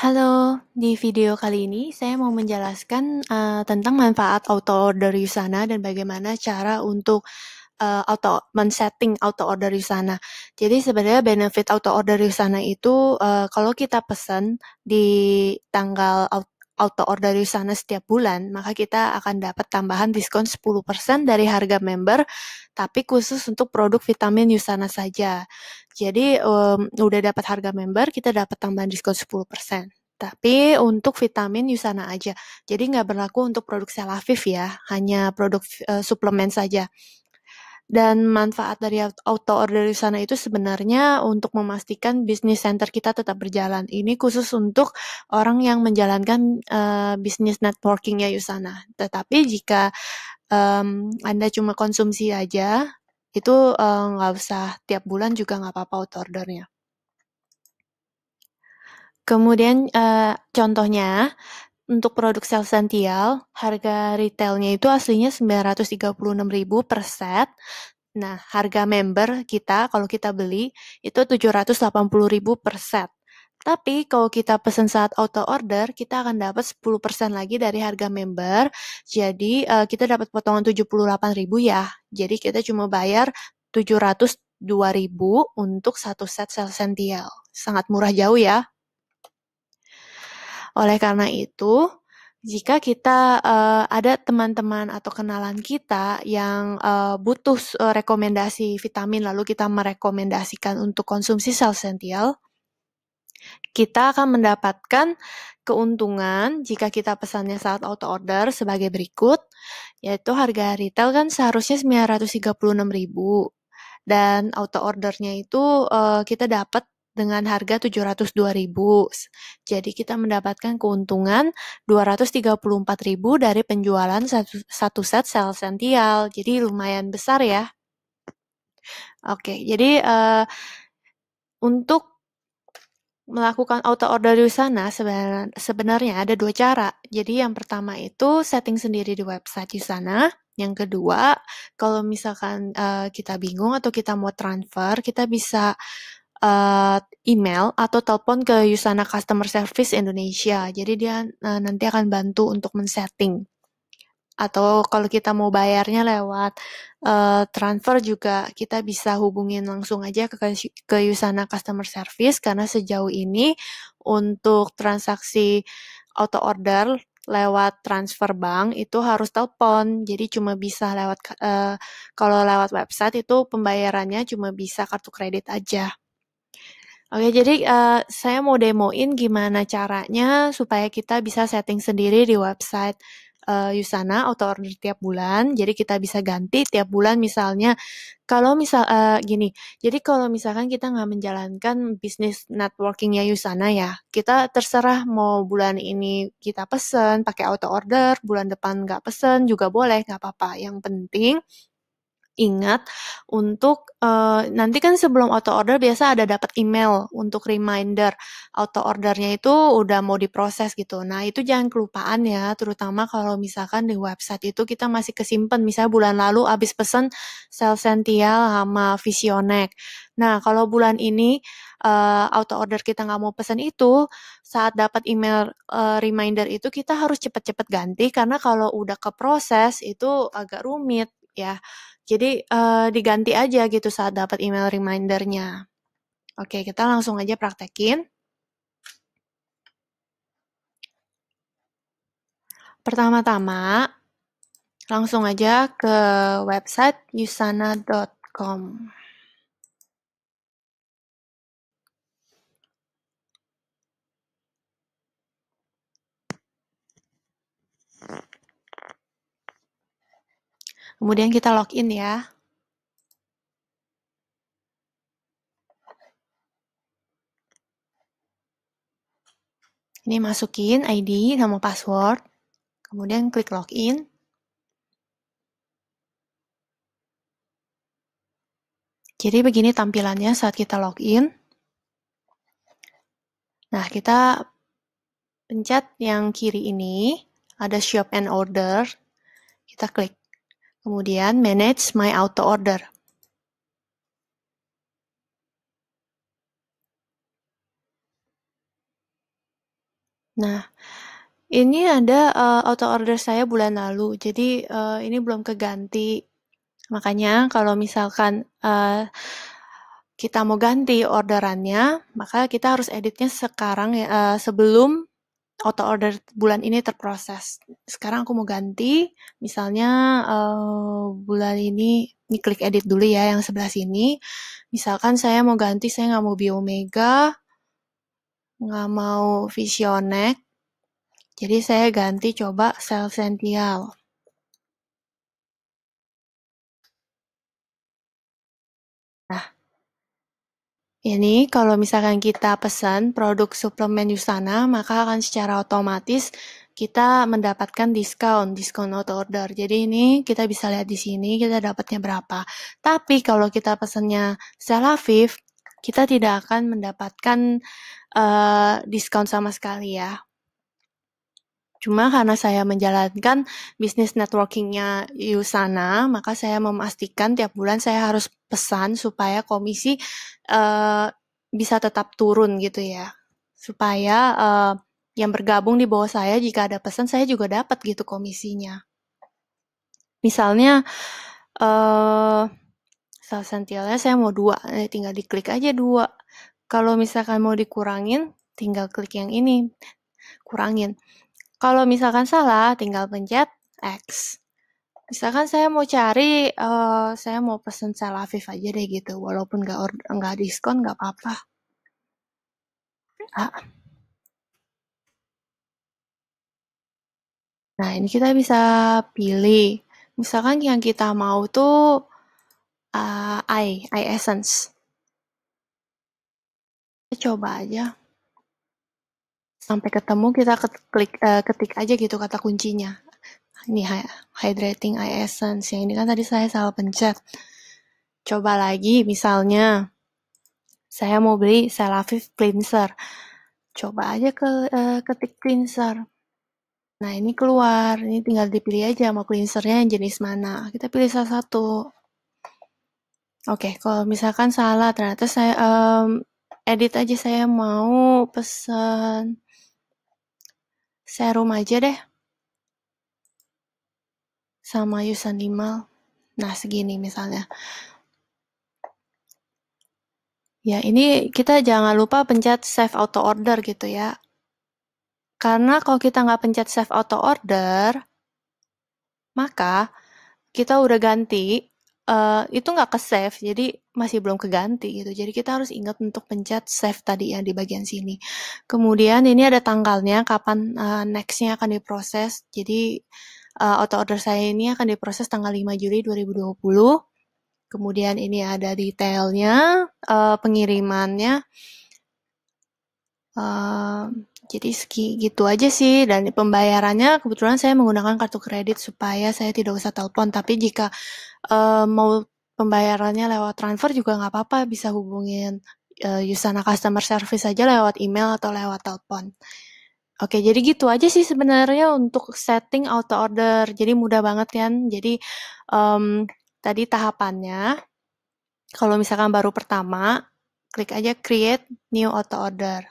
Halo, di video kali ini saya mau menjelaskan uh, tentang manfaat auto order Yusana dan bagaimana cara untuk uh, auto men-setting auto order Yusana. Jadi sebenarnya benefit auto order Yusana itu uh, kalau kita pesan di tanggal auto auto order di sana setiap bulan, maka kita akan dapat tambahan diskon 10% dari harga member, tapi khusus untuk produk vitamin Yusana saja. Jadi um, udah dapat harga member, kita dapat tambahan diskon 10%. Tapi untuk vitamin Yusana aja. Jadi nggak berlaku untuk produk Selafif ya, hanya produk uh, suplemen saja. Dan manfaat dari auto order di sana itu sebenarnya untuk memastikan bisnis center kita tetap berjalan. Ini khusus untuk orang yang menjalankan uh, bisnis networking ya Yusana. Tetapi jika um, Anda cuma konsumsi aja, itu eh, nggak uh, usah tiap bulan juga nggak apa-apa auto ordernya. Kemudian uh, contohnya untuk produk Self-Sential, harga retailnya itu aslinya 936.000 per set. Nah, harga member kita kalau kita beli itu 780.000 per set. Tapi kalau kita pesan saat auto order, kita akan dapat 10% lagi dari harga member. Jadi uh, kita dapat potongan 78.000 ya. Jadi kita cuma bayar 702.000 untuk satu set sel sential. Sangat murah jauh ya. Oleh karena itu, jika kita uh, ada teman-teman atau kenalan kita yang uh, butuh eh, rekomendasi vitamin lalu kita merekomendasikan untuk konsumsi sel sential, kita akan mendapatkan keuntungan jika kita pesannya saat auto order sebagai berikut, yaitu harga retail kan seharusnya 936.000 dan auto ordernya itu uh, kita dapat dengan harga 702.000. Jadi kita mendapatkan keuntungan 234.000 dari penjualan satu, satu set sel sential. Jadi lumayan besar ya. Oke, jadi uh, untuk melakukan auto order di sana sebenarnya ada dua cara. Jadi yang pertama itu setting sendiri di website di sana. Yang kedua, kalau misalkan uh, kita bingung atau kita mau transfer, kita bisa uh, email atau telepon ke Yusana Customer Service Indonesia. Jadi dia uh, nanti akan bantu untuk men-setting. Atau kalau kita mau bayarnya lewat uh, transfer juga kita bisa hubungin langsung aja ke ke Yusana Customer Service karena sejauh ini untuk transaksi auto order lewat transfer bank itu harus telepon. Jadi cuma bisa lewat uh, kalau lewat website itu pembayarannya cuma bisa kartu kredit aja. Oke, jadi uh, saya mau demoin gimana caranya supaya kita bisa setting sendiri di website uh, Yusana auto order tiap bulan. Jadi kita bisa ganti tiap bulan misalnya kalau misal uh, gini. Jadi kalau misalkan kita nggak menjalankan bisnis networkingnya Yusana ya, kita terserah mau bulan ini kita pesen pakai auto order, bulan depan nggak pesen juga boleh nggak apa-apa. Yang penting ingat untuk uh, nanti kan sebelum auto order biasa ada dapat email untuk reminder auto ordernya itu udah mau diproses gitu. Nah itu jangan kelupaan ya, terutama kalau misalkan di website itu kita masih kesimpan. Misalnya bulan lalu abis pesan sel sential sama visionek. Nah kalau bulan ini uh, eh, auto order kita nggak mau pesan itu saat dapat email uh, reminder itu kita harus cepat-cepat ganti karena kalau udah ke proses itu agak rumit ya jadi uh, diganti aja gitu saat dapat email remindernya. Oke, kita langsung aja praktekin. Pertama-tama, langsung aja ke website yusana.com. Kemudian kita login ya. Ini masukin ID, nama password, kemudian klik login. Jadi begini tampilannya saat kita login. Nah, kita pencet yang kiri ini, ada shop and order. Kita klik. Kemudian manage my auto order. Nah, ini ada uh, auto order saya bulan lalu, jadi uh, ini belum keganti. Makanya kalau misalkan uh, kita mau ganti orderannya, maka kita harus editnya sekarang uh, sebelum auto order bulan ini terproses. Sekarang aku mau ganti, misalnya uh, bulan ini, ini klik edit dulu ya yang sebelah sini. Misalkan saya mau ganti, saya nggak mau Biomega, nggak mau Visionek, jadi saya ganti coba Cell Sential. Ini ya kalau misalkan kita pesan produk suplemen Yusana, maka akan secara otomatis kita mendapatkan diskon, diskon auto order. Jadi ini kita bisa lihat di sini kita dapatnya berapa. Tapi kalau kita pesannya Selafif, kita tidak akan mendapatkan uh, eh, diskon sama sekali ya. Cuma karena saya menjalankan bisnis networkingnya Yusana, maka saya memastikan tiap bulan saya harus pesan supaya komisi uh, bisa tetap turun gitu ya. Supaya uh, yang bergabung di bawah saya jika ada pesan saya juga dapat gitu komisinya. Misalnya eh uh, sentilnya saya mau dua, eh, tinggal diklik aja dua. Kalau misalkan mau dikurangin, tinggal klik yang ini, kurangin. Kalau misalkan salah, tinggal pencet X. Misalkan saya mau cari, uh, saya mau pesen salafif aja deh gitu, walaupun nggak nggak diskon nggak apa-apa. Ah. Nah ini kita bisa pilih, misalkan yang kita mau tuh uh, I, I essence. Kita coba aja sampai ketemu kita klik uh, ketik aja gitu kata kuncinya ini hydrating eye essence yang ini kan tadi saya salah pencet coba lagi misalnya saya mau beli Selafif cleanser coba aja ke uh, ketik cleanser nah ini keluar ini tinggal dipilih aja mau cleansernya yang jenis mana kita pilih salah satu oke okay, kalau misalkan salah ternyata saya um, edit aja saya mau pesan Serum aja deh. Sama use animal. Nah, segini misalnya. Ya, ini kita jangan lupa pencet save auto order gitu ya. Karena kalau kita nggak pencet save auto order, maka kita udah ganti Eh, itu nggak ke save jadi masih belum keganti gitu jadi kita harus ingat untuk pencet save tadi ya di bagian sini kemudian ini ada tanggalnya kapan uh, nextnya akan diproses jadi uh, auto order saya ini akan diproses tanggal 5 Juli 2020 kemudian ini ada detailnya uh, pengirimannya Uh, jadi segi gitu aja sih dan pembayarannya kebetulan saya menggunakan kartu kredit supaya saya tidak usah telepon tapi jika uh, mau pembayarannya lewat transfer juga nggak apa-apa, bisa hubungin uh, Yusana Customer Service aja lewat email atau lewat telepon. Oke, jadi gitu aja sih sebenarnya untuk setting auto order. Jadi mudah banget kan. Jadi um, tadi tahapannya, kalau misalkan baru pertama, klik aja create new auto order.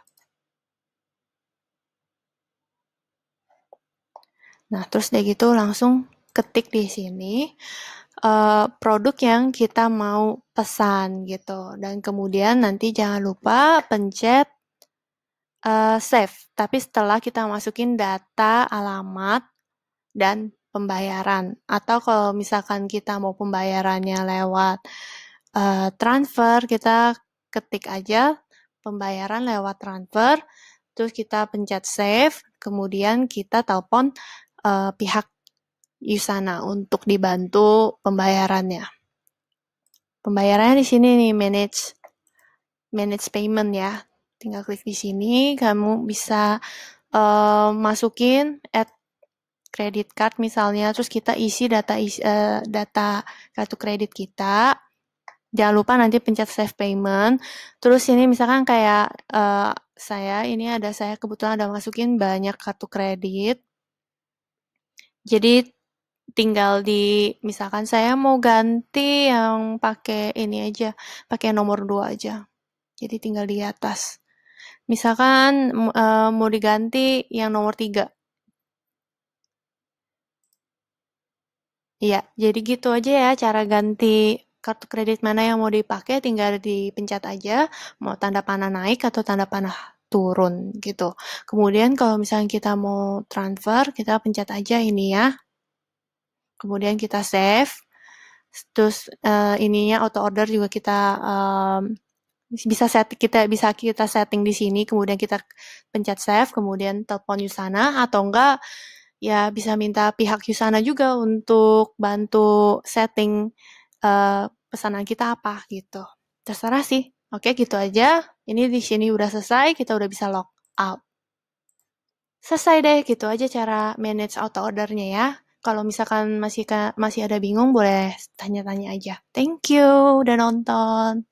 Nah, terus dari gitu langsung ketik di sini uh, produk yang kita mau pesan gitu. Dan kemudian nanti jangan lupa pencet uh, save. Tapi setelah kita masukin data, alamat, dan pembayaran. Atau kalau misalkan kita mau pembayarannya lewat uh, transfer, kita ketik aja pembayaran lewat transfer, terus kita pencet save, kemudian kita telepon uh, pihak Yusana untuk dibantu pembayarannya. Pembayarannya di sini nih manage manage payment ya. Tinggal klik di sini, kamu bisa uh, masukin add credit card misalnya, terus kita isi data uh, data kartu kredit kita. Jangan lupa nanti pencet save payment. Terus ini misalkan kayak uh, saya ini ada saya kebetulan ada masukin banyak kartu kredit. Jadi tinggal di misalkan saya mau ganti yang pakai ini aja, pakai nomor 2 aja. Jadi tinggal di atas. Misalkan uh, mau diganti yang nomor 3. Iya, jadi gitu aja ya cara ganti kartu kredit mana yang mau dipakai tinggal dipencet aja, mau tanda panah naik atau tanda panah turun gitu. Kemudian kalau misalnya kita mau transfer, kita pencet aja ini ya, kemudian kita save terus uh, ininya auto order juga kita um, bisa set kita bisa kita setting di sini kemudian kita pencet save kemudian telepon Yusana atau enggak ya bisa minta pihak Yusana juga untuk bantu setting uh, pesanan kita apa gitu terserah sih oke gitu aja ini di sini udah selesai kita udah bisa log out selesai deh gitu aja cara manage auto ordernya ya kalau misalkan masih masih ada bingung boleh tanya-tanya aja. Thank you udah nonton.